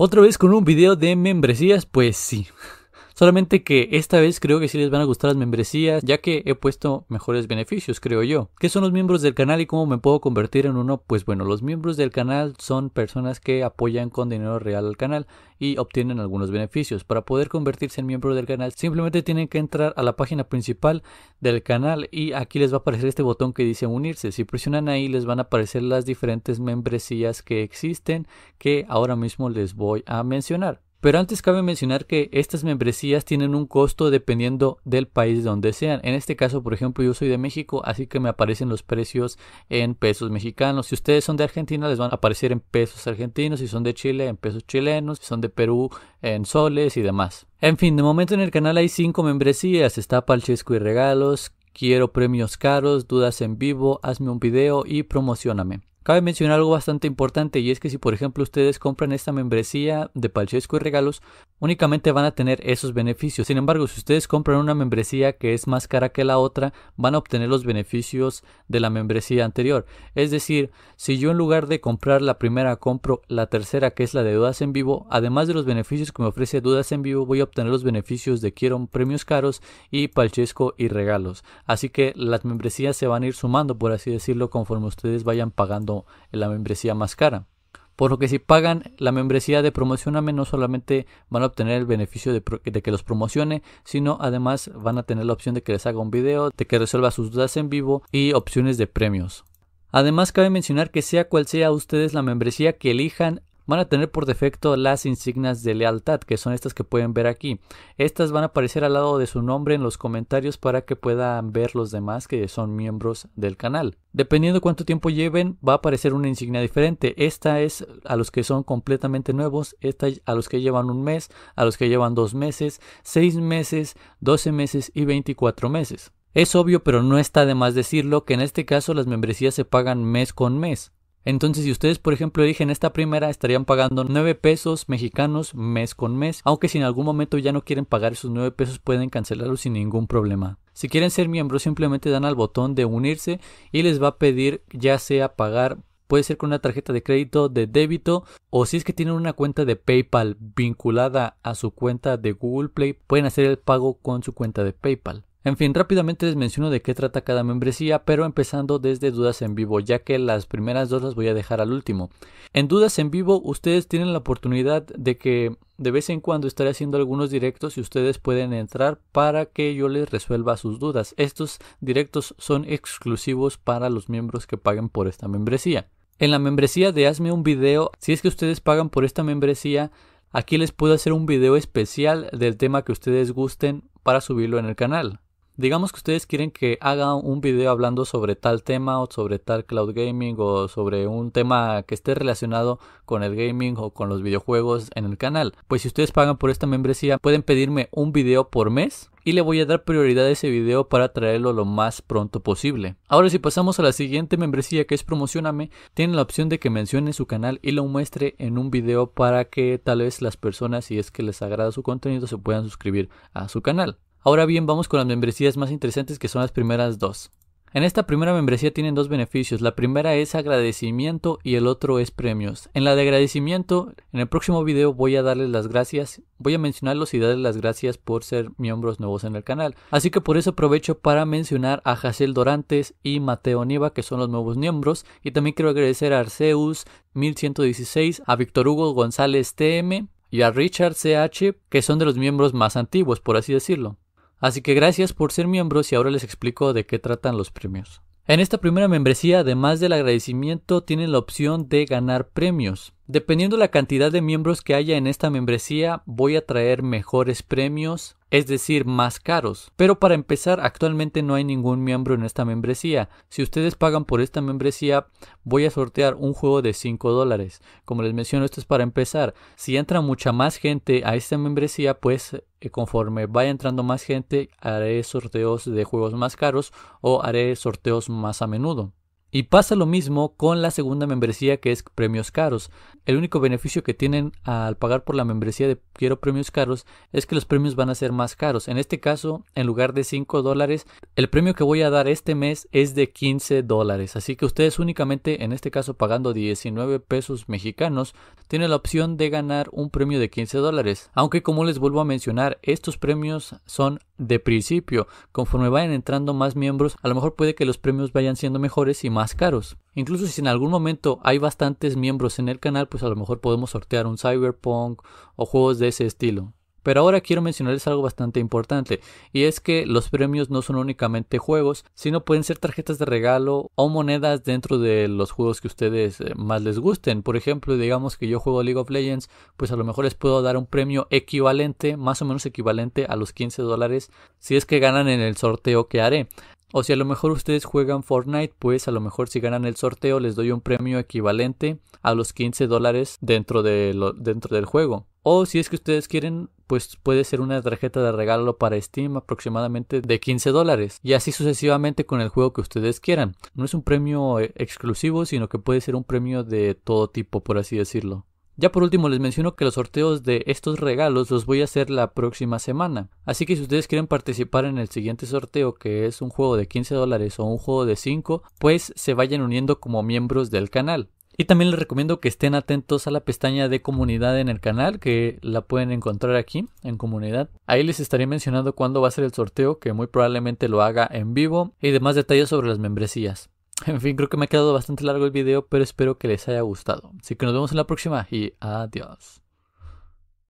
Otra vez con un video de membresías, pues sí. Solamente que esta vez creo que sí les van a gustar las membresías, ya que he puesto mejores beneficios, creo yo. ¿Qué son los miembros del canal y cómo me puedo convertir en uno? Pues bueno, los miembros del canal son personas que apoyan con dinero real al canal y obtienen algunos beneficios. Para poder convertirse en miembro del canal, simplemente tienen que entrar a la página principal del canal y aquí les va a aparecer este botón que dice unirse. Si presionan ahí les van a aparecer las diferentes membresías que existen que ahora mismo les voy a mencionar. Pero antes cabe mencionar que estas membresías tienen un costo dependiendo del país donde sean. En este caso, por ejemplo, yo soy de México, así que me aparecen los precios en pesos mexicanos. Si ustedes son de Argentina, les van a aparecer en pesos argentinos. Si son de Chile, en pesos chilenos. Si son de Perú, en soles y demás. En fin, de momento en el canal hay cinco membresías. Está Palchesco y Regalos, Quiero Premios Caros, Dudas en Vivo, Hazme un Video y Promocioname. Cabe mencionar algo bastante importante y es que si por ejemplo ustedes compran esta membresía de Palchesco y Regalos, únicamente van a tener esos beneficios. Sin embargo, si ustedes compran una membresía que es más cara que la otra, van a obtener los beneficios de la membresía anterior. Es decir, si yo en lugar de comprar la primera, compro la tercera, que es la de dudas en vivo, además de los beneficios que me ofrece dudas en vivo, voy a obtener los beneficios de quiero premios caros y palchesco y regalos. Así que las membresías se van a ir sumando, por así decirlo, conforme ustedes vayan pagando la membresía más cara por lo que si pagan la membresía de Promocioname no solamente van a obtener el beneficio de, que los promocione, sino además van a tener la opción de que les haga un video, de que resuelva sus dudas en vivo y opciones de premios. Además cabe mencionar que sea cual sea ustedes la membresía que elijan, van a tener por defecto las insignias de lealtad, que son estas que pueden ver aquí. Estas van a aparecer al lado de su nombre en los comentarios para que puedan ver los demás que son miembros del canal. Dependiendo cuánto tiempo lleven, va a aparecer una insignia diferente. Esta es a los que son completamente nuevos, esta a los que llevan un mes, a los que llevan dos meses, seis meses, doce meses y veinticuatro meses. Es obvio, pero no está de más decirlo, que en este caso las membresías se pagan mes con mes. Entonces, si ustedes, por ejemplo, eligen esta primera, estarían pagando 9 pesos mexicanos mes con mes, aunque si en algún momento ya no quieren pagar esos 9 pesos pueden cancelarlo sin ningún problema. Si quieren ser miembros simplemente dan al botón de unirse y les va a pedir ya sea pagar puede ser con una tarjeta de crédito, de débito o si es que tienen una cuenta de PayPal vinculada a su cuenta de Google Play, pueden hacer el pago con su cuenta de PayPal. En fin, rápidamente les menciono de qué trata cada membresía, pero empezando desde dudas en vivo, ya que las primeras dos las voy a dejar al último. En dudas en vivo, ustedes tienen la oportunidad de que de vez en cuando estaré haciendo algunos directos y ustedes pueden entrar para que yo les resuelva sus dudas. Estos directos son exclusivos para los miembros que paguen por esta membresía. En la membresía de Hazme un video, si es que ustedes pagan por esta membresía, aquí les puedo hacer un video especial del tema que ustedes gusten para subirlo en el canal digamos que ustedes quieren que haga un video hablando sobre tal tema o sobre tal cloud gaming o sobre un tema que esté relacionado con el gaming o con los videojuegos en el canal. Pues si ustedes pagan por esta membresía pueden pedirme un video por mes y le voy a dar prioridad a ese video para traerlo lo más pronto posible. Ahora si pasamos a la siguiente membresía que es Promocioname, tienen la opción de que mencione su canal y lo muestre en un video para que tal vez las personas si es que les agrada su contenido se puedan suscribir a su canal. Ahora bien, vamos con las membresías más interesantes que son las primeras dos. En esta primera membresía tienen dos beneficios. La primera es agradecimiento y el otro es premios. En la de agradecimiento, en el próximo video voy a darles las gracias, voy a mencionarlos y darles las gracias por ser miembros nuevos en el canal. Así que por eso aprovecho para mencionar a Jacel Dorantes y Mateo Niva, que son los nuevos miembros. Y también quiero agradecer a Arceus 1116, a Víctor Hugo González TM y a Richard CH, que son de los miembros más antiguos, por así decirlo. Así que gracias por ser miembros y ahora les explico de qué tratan los premios. En esta primera membresía, además del agradecimiento, tienen la opción de ganar premios. Dependiendo la cantidad de miembros que haya en esta membresía, voy a traer mejores premios, es decir, más caros. Pero para empezar, actualmente no hay ningún miembro en esta membresía. Si ustedes pagan por esta membresía, voy a sortear un juego de 5 dólares. Como les menciono, esto es para empezar. Si entra mucha más gente a esta membresía, pues eh, conforme vaya entrando más gente, haré sorteos de juegos más caros o haré sorteos más a menudo. Y pasa lo mismo con la segunda membresía que es premios caros. El único beneficio que tienen al pagar por la membresía de quiero premios caros es que los premios van a ser más caros. En este caso, en lugar de 5 dólares, el premio que voy a dar este mes es de 15 dólares. Así que ustedes únicamente, en este caso pagando 19 pesos mexicanos, tienen la opción de ganar un premio de 15 dólares. Aunque como les vuelvo a mencionar, estos premios son de principio. Conforme vayan entrando más miembros, a lo mejor puede que los premios vayan siendo mejores y más caros. Incluso si en algún momento hay bastantes miembros en el canal, pues a lo mejor podemos sortear un cyberpunk o juegos de ese estilo. Pero ahora quiero mencionarles algo bastante importante, y es que los premios no son únicamente juegos, sino pueden ser tarjetas de regalo o monedas dentro de los juegos que ustedes eh, más les gusten. Por ejemplo, digamos que yo juego League of Legends, pues a lo mejor les puedo dar un premio equivalente, más o menos equivalente a los 15 dólares, si es que ganan en el sorteo que haré. O si a lo mejor ustedes juegan Fortnite, pues a lo mejor si ganan el sorteo les doy un premio equivalente a los 15 dólares dentro, de dentro del juego. O si es que ustedes quieren, pues puede ser una tarjeta de regalo para Steam aproximadamente de 15 dólares. Y así sucesivamente con el juego que ustedes quieran. No es un premio eh, exclusivo, sino que puede ser un premio de todo tipo, por así decirlo. Ya por último les menciono que los sorteos de estos regalos los voy a hacer la próxima semana. Así que si ustedes quieren participar en el siguiente sorteo que es un juego de 15 dólares o un juego de 5, pues se vayan uniendo como miembros del canal. Y también les recomiendo que estén atentos a la pestaña de comunidad en el canal, que la pueden encontrar aquí en comunidad. Ahí les estaré mencionando cuándo va a ser el sorteo, que muy probablemente lo haga en vivo, y demás detalles sobre las membresías. En fin, creo que me ha quedado bastante largo el video, pero espero que les haya gustado. Así que nos vemos en la próxima y adiós.